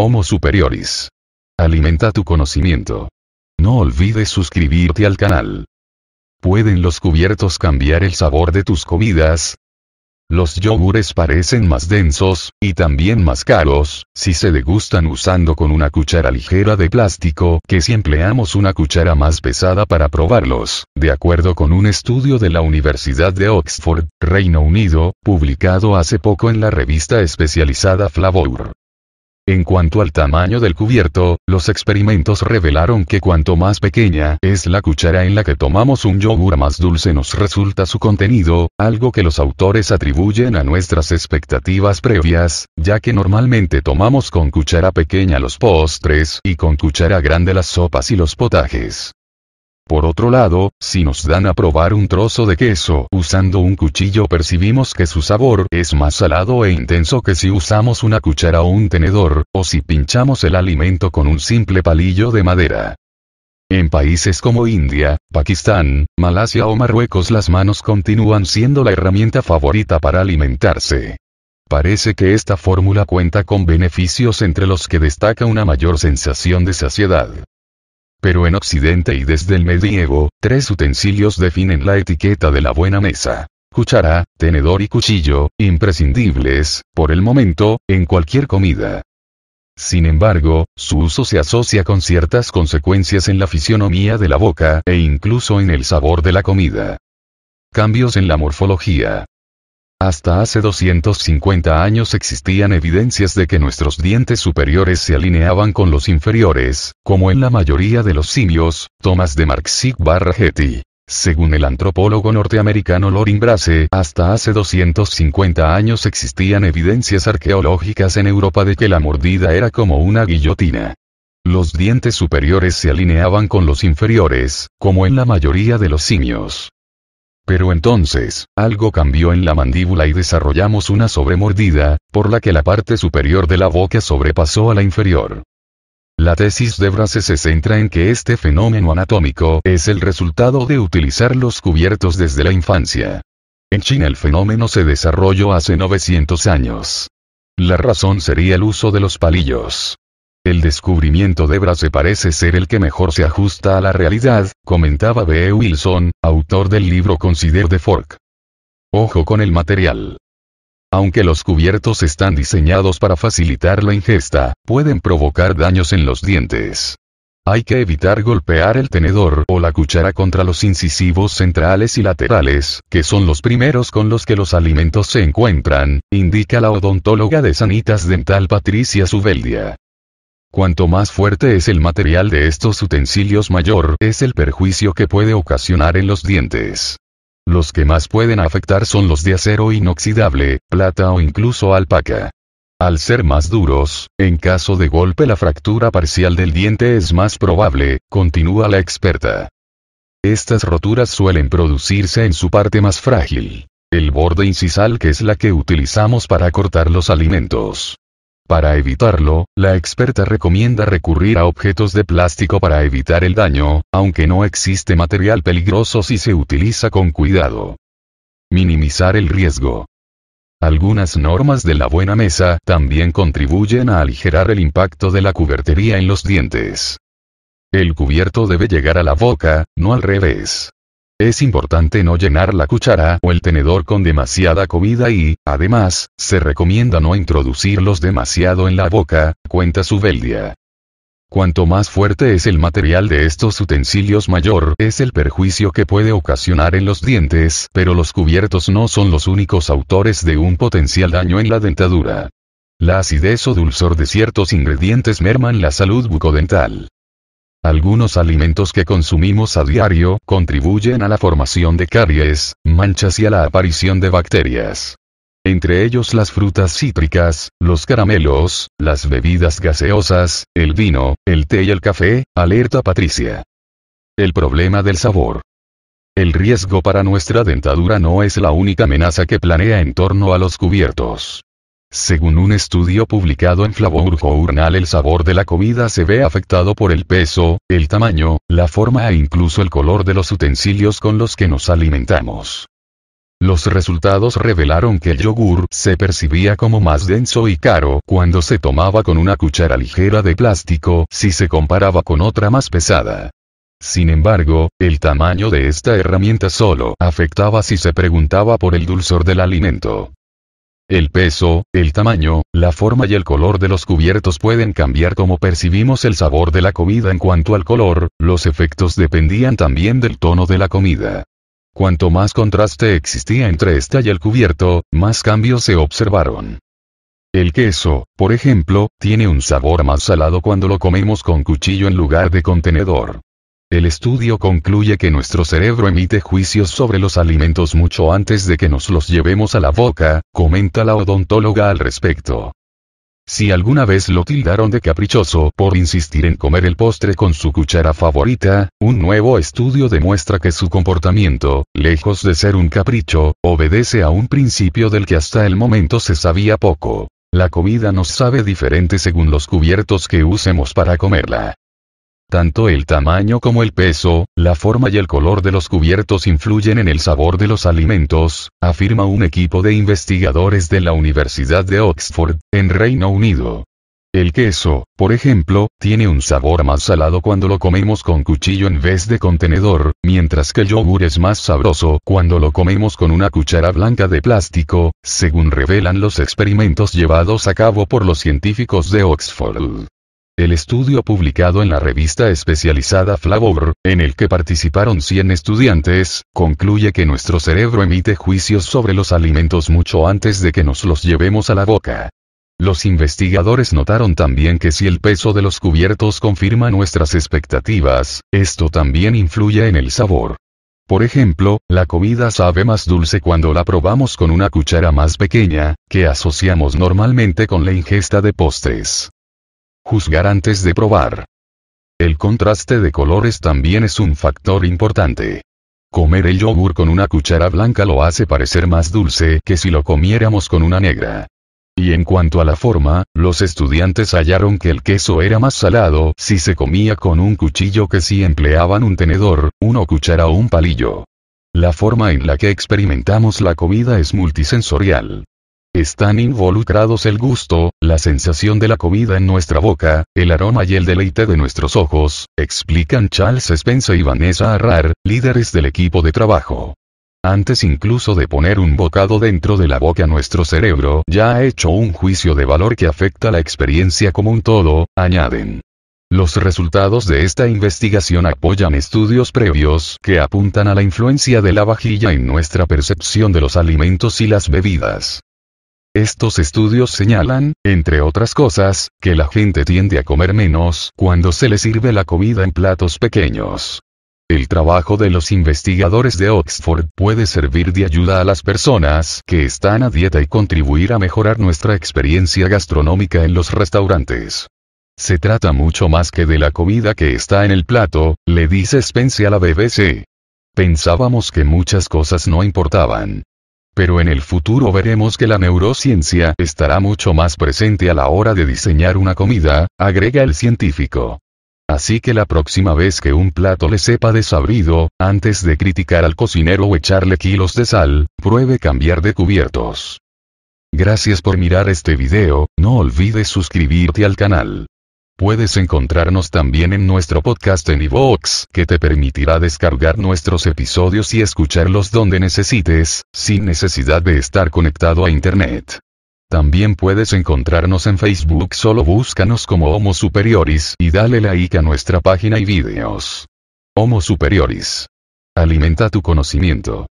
Homo Superioris. Alimenta tu conocimiento. No olvides suscribirte al canal. ¿Pueden los cubiertos cambiar el sabor de tus comidas? Los yogures parecen más densos, y también más caros, si se degustan usando con una cuchara ligera de plástico que si empleamos una cuchara más pesada para probarlos, de acuerdo con un estudio de la Universidad de Oxford, Reino Unido, publicado hace poco en la revista especializada Flavour. En cuanto al tamaño del cubierto, los experimentos revelaron que cuanto más pequeña es la cuchara en la que tomamos un yogur más dulce nos resulta su contenido, algo que los autores atribuyen a nuestras expectativas previas, ya que normalmente tomamos con cuchara pequeña los postres y con cuchara grande las sopas y los potajes. Por otro lado, si nos dan a probar un trozo de queso usando un cuchillo percibimos que su sabor es más salado e intenso que si usamos una cuchara o un tenedor, o si pinchamos el alimento con un simple palillo de madera. En países como India, Pakistán, Malasia o Marruecos las manos continúan siendo la herramienta favorita para alimentarse. Parece que esta fórmula cuenta con beneficios entre los que destaca una mayor sensación de saciedad. Pero en Occidente y desde el medievo, tres utensilios definen la etiqueta de la buena mesa. Cuchara, tenedor y cuchillo, imprescindibles, por el momento, en cualquier comida. Sin embargo, su uso se asocia con ciertas consecuencias en la fisionomía de la boca e incluso en el sabor de la comida. Cambios en la morfología. Hasta hace 250 años existían evidencias de que nuestros dientes superiores se alineaban con los inferiores, como en la mayoría de los simios, Thomas de Marxic Getty. Según el antropólogo norteamericano Lorin Brasse, hasta hace 250 años existían evidencias arqueológicas en Europa de que la mordida era como una guillotina. Los dientes superiores se alineaban con los inferiores, como en la mayoría de los simios. Pero entonces, algo cambió en la mandíbula y desarrollamos una sobremordida, por la que la parte superior de la boca sobrepasó a la inferior. La tesis de Brase se centra en que este fenómeno anatómico es el resultado de utilizar los cubiertos desde la infancia. En China el fenómeno se desarrolló hace 900 años. La razón sería el uso de los palillos. El descubrimiento de Brase parece ser el que mejor se ajusta a la realidad, comentaba B. E. Wilson, autor del libro Consider the Fork. Ojo con el material. Aunque los cubiertos están diseñados para facilitar la ingesta, pueden provocar daños en los dientes. Hay que evitar golpear el tenedor o la cuchara contra los incisivos centrales y laterales, que son los primeros con los que los alimentos se encuentran, indica la odontóloga de Sanitas Dental Patricia Subeldia. Cuanto más fuerte es el material de estos utensilios mayor es el perjuicio que puede ocasionar en los dientes. Los que más pueden afectar son los de acero inoxidable, plata o incluso alpaca. Al ser más duros, en caso de golpe la fractura parcial del diente es más probable, continúa la experta. Estas roturas suelen producirse en su parte más frágil, el borde incisal que es la que utilizamos para cortar los alimentos. Para evitarlo, la experta recomienda recurrir a objetos de plástico para evitar el daño, aunque no existe material peligroso si se utiliza con cuidado. Minimizar el riesgo. Algunas normas de la buena mesa también contribuyen a aligerar el impacto de la cubertería en los dientes. El cubierto debe llegar a la boca, no al revés. Es importante no llenar la cuchara o el tenedor con demasiada comida y, además, se recomienda no introducirlos demasiado en la boca, cuenta Subeldia. Cuanto más fuerte es el material de estos utensilios mayor es el perjuicio que puede ocasionar en los dientes, pero los cubiertos no son los únicos autores de un potencial daño en la dentadura. La acidez o dulzor de ciertos ingredientes merman la salud bucodental. Algunos alimentos que consumimos a diario contribuyen a la formación de caries, manchas y a la aparición de bacterias. Entre ellos las frutas cítricas, los caramelos, las bebidas gaseosas, el vino, el té y el café, alerta Patricia. El problema del sabor. El riesgo para nuestra dentadura no es la única amenaza que planea en torno a los cubiertos. Según un estudio publicado en Flavour Journal el sabor de la comida se ve afectado por el peso, el tamaño, la forma e incluso el color de los utensilios con los que nos alimentamos. Los resultados revelaron que el yogur se percibía como más denso y caro cuando se tomaba con una cuchara ligera de plástico si se comparaba con otra más pesada. Sin embargo, el tamaño de esta herramienta solo afectaba si se preguntaba por el dulzor del alimento. El peso, el tamaño, la forma y el color de los cubiertos pueden cambiar como percibimos el sabor de la comida en cuanto al color, los efectos dependían también del tono de la comida. Cuanto más contraste existía entre esta y el cubierto, más cambios se observaron. El queso, por ejemplo, tiene un sabor más salado cuando lo comemos con cuchillo en lugar de contenedor. El estudio concluye que nuestro cerebro emite juicios sobre los alimentos mucho antes de que nos los llevemos a la boca, comenta la odontóloga al respecto. Si alguna vez lo tildaron de caprichoso por insistir en comer el postre con su cuchara favorita, un nuevo estudio demuestra que su comportamiento, lejos de ser un capricho, obedece a un principio del que hasta el momento se sabía poco. La comida nos sabe diferente según los cubiertos que usemos para comerla. Tanto el tamaño como el peso, la forma y el color de los cubiertos influyen en el sabor de los alimentos, afirma un equipo de investigadores de la Universidad de Oxford, en Reino Unido. El queso, por ejemplo, tiene un sabor más salado cuando lo comemos con cuchillo en vez de contenedor, mientras que el yogur es más sabroso cuando lo comemos con una cuchara blanca de plástico, según revelan los experimentos llevados a cabo por los científicos de Oxford. El estudio publicado en la revista especializada Flavor, en el que participaron 100 estudiantes, concluye que nuestro cerebro emite juicios sobre los alimentos mucho antes de que nos los llevemos a la boca. Los investigadores notaron también que si el peso de los cubiertos confirma nuestras expectativas, esto también influye en el sabor. Por ejemplo, la comida sabe más dulce cuando la probamos con una cuchara más pequeña, que asociamos normalmente con la ingesta de postres juzgar antes de probar. El contraste de colores también es un factor importante. Comer el yogur con una cuchara blanca lo hace parecer más dulce que si lo comiéramos con una negra. Y en cuanto a la forma, los estudiantes hallaron que el queso era más salado si se comía con un cuchillo que si empleaban un tenedor, una cuchara o un palillo. La forma en la que experimentamos la comida es multisensorial. Están involucrados el gusto, la sensación de la comida en nuestra boca, el aroma y el deleite de nuestros ojos, explican Charles Spencer y Vanessa Arrar, líderes del equipo de trabajo. Antes incluso de poner un bocado dentro de la boca nuestro cerebro ya ha hecho un juicio de valor que afecta la experiencia como un todo, añaden. Los resultados de esta investigación apoyan estudios previos que apuntan a la influencia de la vajilla en nuestra percepción de los alimentos y las bebidas. Estos estudios señalan, entre otras cosas, que la gente tiende a comer menos cuando se le sirve la comida en platos pequeños. El trabajo de los investigadores de Oxford puede servir de ayuda a las personas que están a dieta y contribuir a mejorar nuestra experiencia gastronómica en los restaurantes. Se trata mucho más que de la comida que está en el plato, le dice Spence a la BBC. Pensábamos que muchas cosas no importaban, pero en el futuro veremos que la neurociencia estará mucho más presente a la hora de diseñar una comida, agrega el científico. Así que la próxima vez que un plato le sepa desabrido, antes de criticar al cocinero o echarle kilos de sal, pruebe cambiar de cubiertos. Gracias por mirar este video, no olvides suscribirte al canal. Puedes encontrarnos también en nuestro podcast en iVoox, que te permitirá descargar nuestros episodios y escucharlos donde necesites, sin necesidad de estar conectado a Internet. También puedes encontrarnos en Facebook, solo búscanos como Homo Superioris y dale like a nuestra página y videos. Homo Superioris. Alimenta tu conocimiento.